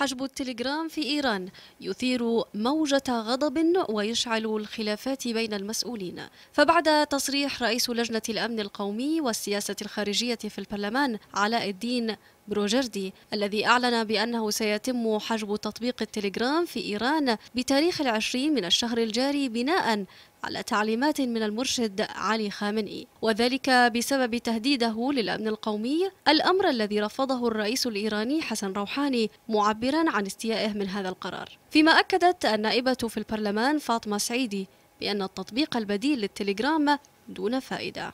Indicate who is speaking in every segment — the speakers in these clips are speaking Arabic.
Speaker 1: حجب التليجرام في إيران يثير موجة غضب ويشعل الخلافات بين المسؤولين فبعد تصريح رئيس لجنة الأمن القومي والسياسة الخارجية في البرلمان علاء الدين بروجردي الذي أعلن بأنه سيتم حجب تطبيق التليجرام في إيران بتاريخ العشرين من الشهر الجاري بناء على تعليمات من المرشد علي خامنئي وذلك بسبب تهديده للأمن القومي الأمر الذي رفضه الرئيس الإيراني حسن روحاني معبرا عن استيائه من هذا القرار فيما أكدت النائبة في البرلمان فاطمة سعيدي بأن التطبيق البديل للتليجرام دون فائدة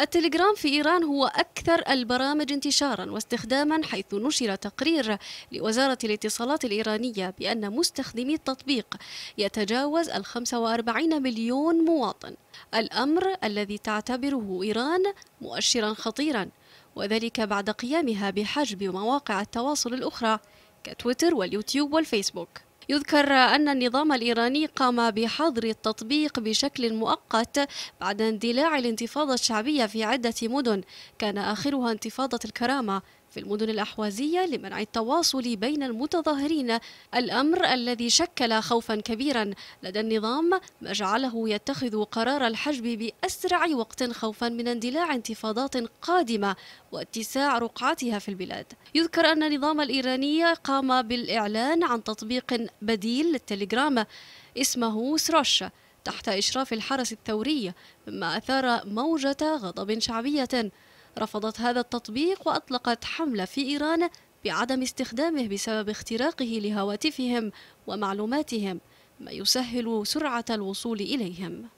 Speaker 1: التليجرام في إيران هو أكثر البرامج انتشارا واستخداما حيث نشر تقرير لوزارة الاتصالات الإيرانية بأن مستخدمي التطبيق يتجاوز ال 45 مليون مواطن الأمر الذي تعتبره إيران مؤشرا خطيرا وذلك بعد قيامها بحجب مواقع التواصل الأخرى كتويتر واليوتيوب والفيسبوك يذكر أن النظام الإيراني قام بحظر التطبيق بشكل مؤقت بعد اندلاع الانتفاضة الشعبية في عدة مدن كان آخرها انتفاضة الكرامة في المدن الأحوازية لمنع التواصل بين المتظاهرين الأمر الذي شكل خوفا كبيرا لدى النظام ما جعله يتخذ قرار الحجب بأسرع وقت خوفا من اندلاع انتفاضات قادمة واتساع رقعتها في البلاد يذكر أن النظام الإيراني قام بالإعلان عن تطبيق بديل للتليجرام اسمه سروش تحت إشراف الحرس الثوري مما أثار موجة غضب شعبية رفضت هذا التطبيق وأطلقت حملة في إيران بعدم استخدامه بسبب اختراقه لهواتفهم ومعلوماتهم ما يسهل سرعة الوصول إليهم